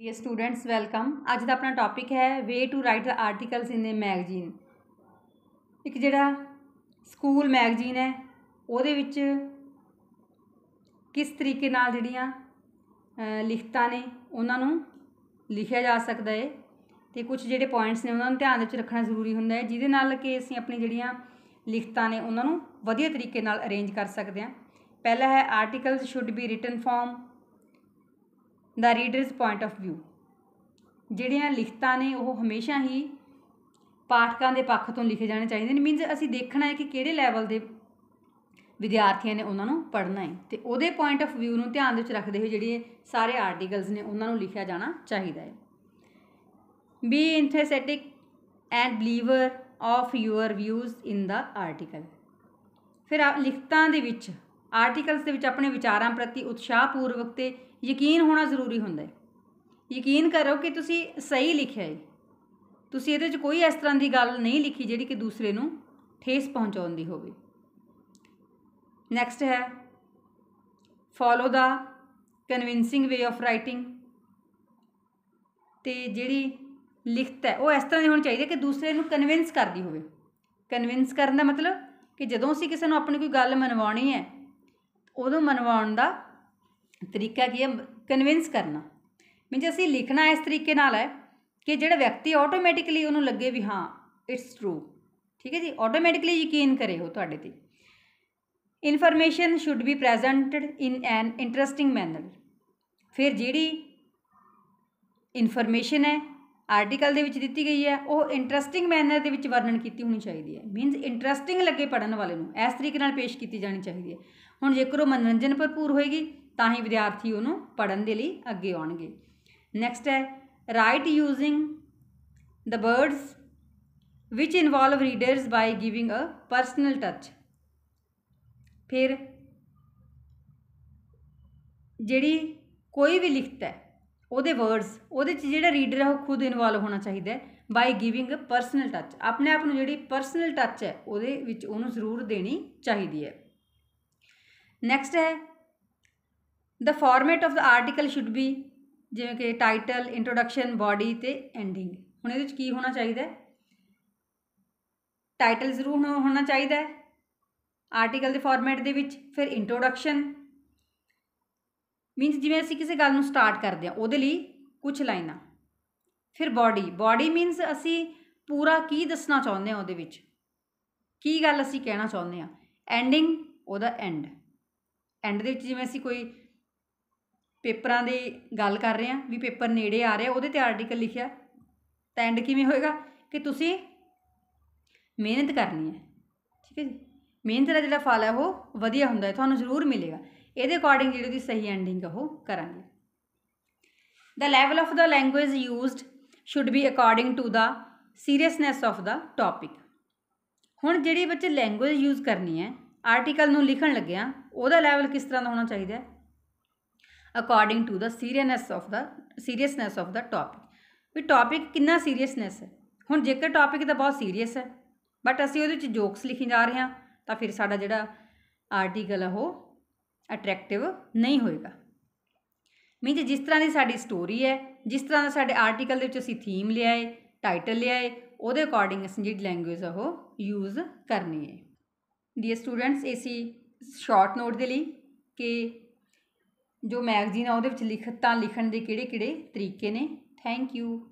dear students welcome ਅੱਜ ਦਾ ਆਪਣਾ topic ਹੈ way to write articles in a magazine ਇੱਕ ਜਿਹੜਾ ਸਕੂਲ ਮੈਗਜ਼ੀਨ ਹੈ ਉਹਦੇ ਵਿੱਚ ਕਿਸ ਤਰੀਕੇ ਨਾਲ ਜਿਹੜੀਆਂ ਲਿਖਤਾਂ ਨੇ ਉਹਨਾਂ ਨੂੰ ਲਿਖਿਆ ਜਾ ਸਕਦਾ ਹੈ ਤੇ ਕੁਝ ਜਿਹੜੇ ਪੁਆਇੰਟਸ ਨੇ ਉਹਨਾਂ ਨੂੰ ਧਿਆਨ ਵਿੱਚ ਰੱਖਣਾ ਜ਼ਰੂਰੀ ਹੁੰਦਾ ਹੈ ਜਿਹਦੇ ਨਾਲ ਕਿ ਅਸੀਂ ਆਪਣੀ ਜਿਹੜੀਆਂ ਲਿਖਤਾਂ ਨੇ ਉਹਨਾਂ ਨੂੰ ਵਧੀਆ ਤਰੀਕੇ ਨਾਲ ਅਰੇਂਜ ਕਰ ਸਕਦੇ ਹਾਂ ਪਹਿਲਾ ਹੈ articles should be written from the readers point of view ਜਿਹੜੀਆਂ ਲਿਖਤਾਂ ਨੇ ਉਹ ਹਮੇਸ਼ਾ ਹੀ ਪਾਠਕਾਂ ਦੇ ਪੱਖ ਤੋਂ ਲਿਖੇ ਜਾਣੇ ਚਾਹੀਦੇ ਨੇ ਮੀਨਸ ਅਸੀਂ ਦੇਖਣਾ ਹੈ ਕਿ ਕਿਹੜੇ ਲੈਵਲ ਦੇ ਵਿਦਿਆਰਥੀਆਂ ਨੇ ਉਹਨਾਂ ਨੂੰ ਪੜ੍ਹਨਾ ਹੈ ਤੇ ਉਹਦੇ ਪੁਆਇੰਟ ਆਫ ਵਿਊ ਨੂੰ ਧਿਆਨ ਦੇ ਵਿੱਚ ਰੱਖਦੇ ਹੋਏ ਜਿਹੜੇ ਸਾਰੇ ਆਰਟੀਕਲਸ ਨੇ ਉਹਨਾਂ ਨੂੰ ਲਿਖਿਆ ਜਾਣਾ ਚਾਹੀਦਾ ਹੈ be enthusiastic and believer of your views in the article ਫਿਰ ਆ ਲਿਖਤਾਂ ਦੇ ਵਿੱਚ ਆਰਟੀਕਲਸ ਦੇ ਵਿੱਚ ਆਪਣੇ ਵਿਚਾਰਾਂ ਪ੍ਰਤੀ ਉਤਸ਼ਾਹਪੂਰਵਕ ਤੇ ਯਕੀਨ ਹੋਣਾ ਜ਼ਰੂਰੀ ਹੁੰਦਾ ਹੈ ਯਕੀਨ ਕਰੋ ਕਿ ਤੁਸੀਂ ਸਹੀ ਲਿਖਿਆ ਹੈ ਤੁਸੀਂ ਇਹਦੇ 'ਚ ਕੋਈ ਇਸ ਤਰ੍ਹਾਂ ਦੀ ਗੱਲ ਨਹੀਂ ਲਿਖੀ ਜਿਹੜੀ ਕਿ ਦੂਸਰੇ ਨੂੰ ਠੇਸ ਪਹੁੰਚਾਉਂਦੀ ਹੋਵੇ ਨੈਕਸਟ ਹੈ follow the convincing way of writing ਤੇ ਜਿਹੜੀ ਲਿਖਤ ਹੈ ਉਹ ਇਸ ਤਰ੍ਹਾਂ ਦੀ ਹੋਣੀ ਚਾਹੀਦੀ ਹੈ ਕਿ ਦੂਸਰੇ ਨੂੰ ਕਨਵਿੰਸ ਕਰਦੀ ਹੋਵੇ ਕਨਵਿੰਸ ਕਰਨ ਦਾ ਮਤਲਬ ਕਿ ਜਦੋਂ ਅਸੀਂ ਕਿਸੇ ਨੂੰ ਆਪਣੀ ਕੋਈ ਗੱਲ ਮਨਵਾਉਣੀ ਹੈ ਉਦੋਂ ਮਨਵਾਉਣ ਦਾ ਤਰੀਕਾ ਕੀ ਹੈ ਕਨਵਿੰਸ ਕਰਨਾ ਮੀਨਸ ਅਸੀਂ ਲਿਖਣਾ ਇਸ ਤਰੀਕੇ ਨਾਲ ਹੈ ਕਿ ਜਿਹੜਾ ਵਿਅਕਤੀ ਆਟੋਮੈਟਿਕਲੀ ਉਹਨੂੰ ਲੱਗੇ ਵੀ ਹਾਂ ਇਟਸ ਟਰੂ ਠੀਕ ਹੈ ਜੀ ਆਟੋਮੈਟਿਕਲੀ ਯਕੀਨ ਕਰੇ ਉਹ ਤੁਹਾਡੇ ਤੇ information should be presented in an interesting manner ਫਿਰ ਜਿਹੜੀ ਇਨਫੋਰਮੇਸ਼ਨ ਹੈ ਆਰਟੀਕਲ ਦੇ ਵਿੱਚ ਦਿੱਤੀ ਗਈ ਹੈ ਉਹ ਇੰਟਰਸਟਿੰਗ ਮੈਨਰ ਦੇ ਵਿੱਚ ਵਰਣਨ ਕੀਤੀ ਹੋਣੀ ਚਾਹੀਦੀ ਹੈ ਮੀਨਸ ਇੰਟਰਸਟਿੰਗ ਲੱਗੇ ਪੜਨ ਵਾਲੇ ਨੂੰ ਇਸ ਤਰੀਕੇ ਨਾਲ ਪੇਸ਼ ਕੀਤੀ ਜਾਣੀ ਚਾਹੀਦੀ ਹੈ ਹੁਣ ਜੇਕਰ ਉਹ ਮਨੋਰੰਜਨ ਭਰਪੂਰ ਹੋਏਗੀ ਤਾਂ ਹੀ ਵਿਦਿਆਰਥੀ ਉਹਨੂੰ ਪੜਨ ਦੇ ਲਈ ਅੱਗੇ ਆਉਣਗੇ ਨੈਕਸਟ ਹੈ write using the words which involve readers by giving a personal touch ਫਿਰ ਜਿਹੜੀ ਕੋਈ ਵੀ ਲਿਖਤ ਹੈ ਉਹਦੇ ਵਰਡਸ ਉਹਦੇ 'ਚ ਜਿਹੜਾ ਰੀਡਰ ਹੈ ਉਹ ਖੁਦ ਇਨਵੋਲਵ ਹੋਣਾ ਚਾਹੀਦਾ ਹੈ ਬਾਈ ਗਿਵਿੰਗ ਪਰਸਨਲ ਟੱਚ ਆਪਣੇ ਆਪ ਨੂੰ ਜਿਹੜੀ ਪਰਸਨਲ ਟੱਚ ਹੈ ਉਹਦੇ ਵਿੱਚ ਉਹਨੂੰ ਜ਼ਰੂਰ ਦੇਣੀ ਚਾਹੀਦੀ ਹੈ ਨੈਕਸਟ ਹੈ the format of the article should be ਜਿਵੇਂ ਕਿ ਟਾਈਟਲ ਇੰਟਰੋਡਕਸ਼ਨ ਬਾਡੀ ਤੇ ਐਂਡਿੰਗ ਹੁਣ ਇਹਦੇ ਵਿੱਚ ਕੀ ਹੋਣਾ ਚਾਹੀਦਾ ਹੈ ਟਾਈਟਲ ਜ਼ਰੂਰ ਹੋਣਾ ਚਾਹੀਦਾ ਹੈ ਆਰਟੀਕਲ ਦੇ ਫਾਰਮੈਟ ਦੇ ਵਿੱਚ ਫਿਰ ਇੰਟਰੋਡਕਸ਼ਨ ਮੀਨਸ ਜਿਵੇਂ ਅਸੀਂ ਕਿਸੇ ਗੱਲ ਨੂੰ ਸਟਾਰਟ ਕਰਦੇ ਆ ਉਹਦੇ ਲਈ ਕੁਝ ਲਾਈਨਾਂ ਫਿਰ ਬਾਡੀ ਬਾਡੀ ਮੀਨਸ ਅਸੀਂ ਪੂਰਾ ਕੀ ਦੱਸਣਾ ਚਾਹੁੰਦੇ ਆ ਉਹਦੇ ਵਿੱਚ ਕੀ ਗੱਲ ਅਸੀਂ ਕਹਿਣਾ ਚਾਹੁੰਦੇ ਆ ਐਂਡਿੰਗ ਉਹਦਾ ਐਂਡ ਐਂਡ ਦੇ ਵਿੱਚ ਜਿਵੇਂ ਅਸੀਂ ਕੋਈ ਪੇਪਰਾਂ ਦੀ ਗੱਲ ਕਰ ਰਹੇ ਆ ਵੀ ਪੇਪਰ ਨੇੜੇ ਆ ਰਿਹਾ ਉਹਦੇ ਤੇ ਆਰਟੀਕਲ ਲਿਖਿਆ ਤਾਂ ਐਂਡ ਕਿਵੇਂ ਹੋਏਗਾ ਕਿ ਤੁਸੀਂ ਮਿਹਨਤ ਕਰਨੀ ਹੈ ਠੀਕ ਹੈ ਜੀ ਮਿਹਨਤ ਦਾ ਜਿਹੜਾ ਫਲ ਹੈ ਉਹ ਵਧੀਆ ਹੁੰਦਾ ਹੈ ਤੁਹਾਨੂੰ ਜ਼ਰੂਰ ਮਿਲੇਗਾ ਇਹਦੇ ਅਕੋਰਡਿੰਗ ਜਿਹੜੀ ਦੀ ਸਹੀ ਐਂਡਿੰਗ ਉਹ ਕਰਾਂਗੇ the level of the language used should be according to the seriousness of the topic ਹੁਣ ਜਿਹੜੀ ਬੱਚੇ ਲੈਂਗੁਏਜ ਯੂਜ਼ ਕਰਨੀ ਹੈ ਆਰਟੀਕਲ ਨੂੰ ਲਿਖਣ ਲੱਗਿਆ ਉਹਦਾ ਲੈਵਲ ਕਿਸ ਤਰ੍ਹਾਂ ਦਾ ਹੋਣਾ ਚਾਹੀਦਾ ਹੈ according to the seriousness of the seriousness of the topic ਵੀ ਟੌਪਿਕ ਕਿੰਨਾ ਸੀਰੀਅਸਨੈਸ ਹੈ ਹੁਣ ਜੇਕਰ ਟੌਪਿਕ ਤਾਂ ਬਹੁਤ ਸੀਰੀਅਸ ਹੈ ਬਟ ਅਸੀਂ ਉਹਦੇ ਵਿੱਚ ਜੋਕਸ ਲਿਖੀ ਜਾ ਰਹੇ ਹਾਂ ਤਾਂ ਫਿਰ ਸਾਡਾ ਜਿਹੜਾ ਆਰਟੀਕਲ ਆ ਉਹ ਅਟਰੈਕਟਿਵ ਨਹੀਂ ਹੋਏਗਾ ਮੀਨਸ ਜਿਸ ਤਰ੍ਹਾਂ ਦੀ ਸਾਡੀ ਸਟੋਰੀ ਹੈ ਜਿਸ ਤਰ੍ਹਾਂ ਦਾ ਸਾਡੇ ਆਰਟੀਕਲ ਦੇ ਵਿੱਚ ਅਸੀਂ ਥੀਮ ਲਿਆਏ ਟਾਈਟਲ ਲਿਆਏ ਉਹਦੇ ਅਕੋਰਡਿੰਗ ਅਸੀਂ ਜਿਹੜੀ ਲੈਂਗੁਏਜ ਆ ਉਹ ਯੂਜ਼ ਕਰਨੀ ਹੈ ਡੀ ਸਟੂਡੈਂਟਸ ਏਸੀ ਸ਼ਾਰਟ ਨੋਟ ਦੇ ਲਈ ਕਿ ਜੋ ਮੈਗਜ਼ੀਨ ਆ ਉਹਦੇ ਵਿੱਚ ਲਿਖਤਾਂ ਲਿਖਣ ਦੇ ਕਿਹੜੇ ਕਿਹੜੇ ਤਰੀਕੇ ਨੇ ਥੈਂਕ ਯੂ